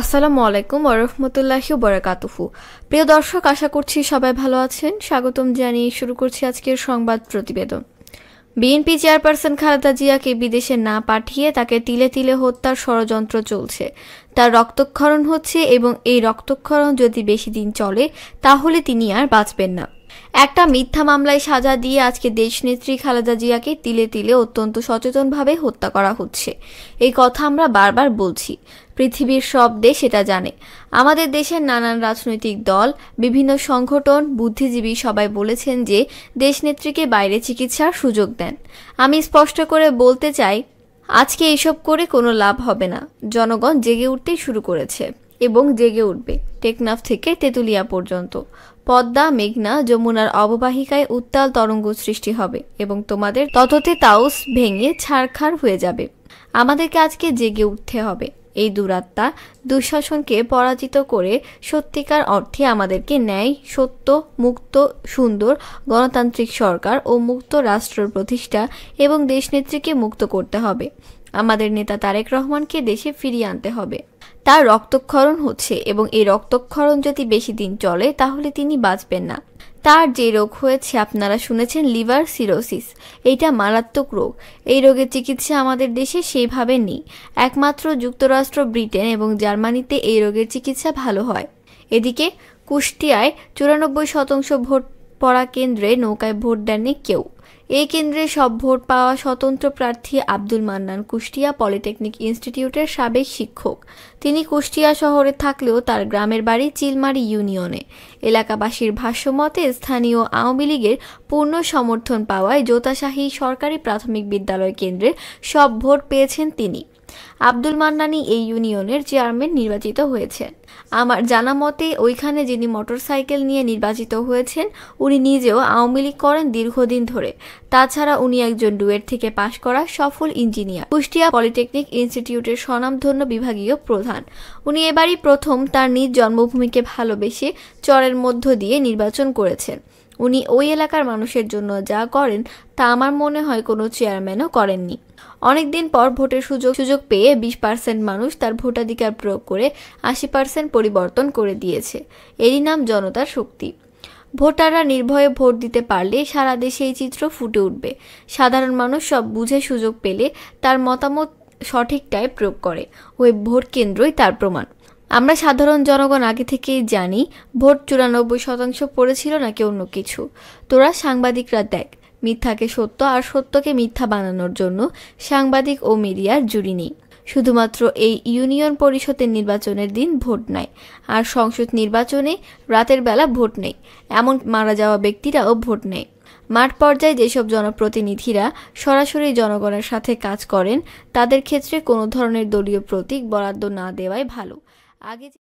আসসালামু আলাইকুম ওরহমতুল্লাহি বরাকাতুফু প্রিয় দর্শক আশা করছি সবাই ভালো আছেন স্বাগতম জানিয়ে শুরু করছি আজকের সংবাদ প্রতিবেদন বিএনপি চেয়ারপারসন খালেদা জিয়াকে বিদেশে না পাঠিয়ে তাকে তিলে তিলে হত্যার ষড়যন্ত্র চলছে তার রক্তক্ষরণ হচ্ছে এবং এই রক্তক্ষরণ যদি বেশি দিন চলে তাহলে তিনি আর বাঁচবেন না একটা মিথ্যা মামলায় সাজা দিয়ে আজকে দেশনেত্রী খালেদা জিয়াকে তিলে তিলে অত্যন্ত সচেতনভাবে হত্যা করা হচ্ছে এই কথা আমরা বারবার বলছি পৃথিবীর সব দেশ এটা জানে আমাদের দেশের নানান রাজনৈতিক দল বিভিন্ন সংগঠন বুদ্ধিজীবী সবাই বলেছেন যে দেশনেত্রীকে বাইরে চিকিৎসার সুযোগ দেন আমি স্পষ্ট করে বলতে চাই আজকে এসব করে কোনো লাভ হবে না জনগণ জেগে উঠতেই শুরু করেছে এবং জেগে উঠবে টেকনাফ থেকে তেতুলিয়া পর্যন্ত পদ্মা মেঘনা যমুনার অববাহিকায় উত্তাল তরঙ্গ সৃষ্টি হবে এবং তোমাদের তততে তাউস ভেঙে ছাড়খাড় হয়ে যাবে আমাদেরকে আজকে জেগে উঠতে হবে এই দুরাত্মা দুঃশাসনকে পরাজিত করে সত্যিকার অর্থে আমাদেরকে ন্যায় সত্য মুক্ত সুন্দর গণতান্ত্রিক সরকার ও মুক্ত রাষ্ট্র প্রতিষ্ঠা এবং দেশনেত্রীকে মুক্ত করতে হবে আমাদের নেতা তারেক রহমানকে দেশে ফিরিয়ে আনতে হবে তার রক্তক্ষরণ হচ্ছে এবং এই রক্তক্ষরণ যদি বেশি দিন চলে তাহলে তিনি বাঁচবেন না তার যে রোগ হয়েছে আপনারা শুনেছেন লিভার সিরোসিস এইটা মারাত্মক রোগ এই রোগের চিকিৎসা আমাদের দেশে সেইভাবে নেই একমাত্র যুক্তরাষ্ট্র ব্রিটেন এবং জার্মানিতে এই রোগের চিকিৎসা ভালো হয় এদিকে কুষ্টিয়ায় চুরানব্বই শতাংশ ভোট পড়া কেন্দ্রে নৌকায় ভোট দেননি কেউ এই কেন্দ্রে সব ভোট পাওয়া স্বতন্ত্র প্রার্থী আব্দুল মান্নান কুষ্টিয়া পলিটেকনিক ইনস্টিটিউটের সাবেক শিক্ষক তিনি কুষ্টিয়া শহরে থাকলেও তার গ্রামের বাড়ি চিলমারি ইউনিয়নে এলাকাবাসীর ভাষ্যমতে স্থানীয় আওয়ামী লীগের পূর্ণ সমর্থন পাওয়ায় জোতাশাহী সরকারি প্রাথমিক বিদ্যালয় কেন্দ্রে সব ভোট পেয়েছেন তিনি আব্দুল মান্নানি এই ইউনিয়নের চেয়ারম্যান নির্বাচিত হয়েছেন আমার জানা মতে ওইখানে যিনি মোটরসাইকেল নিয়ে নির্বাচিত হয়েছেন উনি নিজেও আওয়ামী লীগ করেন দীর্ঘদিন ধরে তাছাড়া উনি একজন ডুয়েট থেকে পাশ করা সফল ইঞ্জিনিয়ার কুষ্টিয়া পলিটেকনিক ইনস্টিটিউটের স্বনামধন্য বিভাগীয় প্রধান উনি এবারই প্রথম তার নিজ জন্মভূমিকে ভালোবেসে চরের মধ্য দিয়ে নির্বাচন করেছেন উনি ওই এলাকার মানুষের জন্য যা করেন তা আমার মনে হয় কোনো চেয়ারম্যানও করেননি অনেকদিন পর ভোটের সুযোগ সুযোগ পেয়ে বিশ পার্সেন্ট মানুষ তার ভোটাধিকার প্রয়োগ করে আশি পার্সেন্ট পরিবর্তন করে দিয়েছে এরই নাম জনতার শক্তি ভোটাররা নির্ভয়ে ভোট দিতে পারলে সারা দেশে এই চিত্র ফুটে উঠবে সাধারণ মানুষ সব বুঝে সুযোগ পেলে তার মতামত সঠিকটায় প্রয়োগ করে ওই ভোট কেন্দ্রই তার প্রমাণ আমরা সাধারণ জনগণ আগে থেকেই জানি ভোট চুরানব্বই শতাংশ পড়েছিল নাকি অন্য কিছু তোরা সাংবাদিকরা দেখ মিথ্যাকে সত্য আর সত্যকে মিথ্যা বানানোর জন্য সাংবাদিক ও মিডিয়ার জুড়ি নেই শুধুমাত্র এই ইউনিয়ন পরিষদের নির্বাচনের দিন ভোট নেয় আর সংসদ নির্বাচনে রাতের বেলা ভোট নেই এমন মারা যাওয়া ব্যক্তিরাও ভোট নেয় মাঠ পর্যায়ে যেসব জনপ্রতিনিধিরা সরাসরি জনগণের সাথে কাজ করেন তাদের ক্ষেত্রে কোনো ধরনের দলীয় প্রতীক বরাদ্দ না দেওয়াই ভালো আগে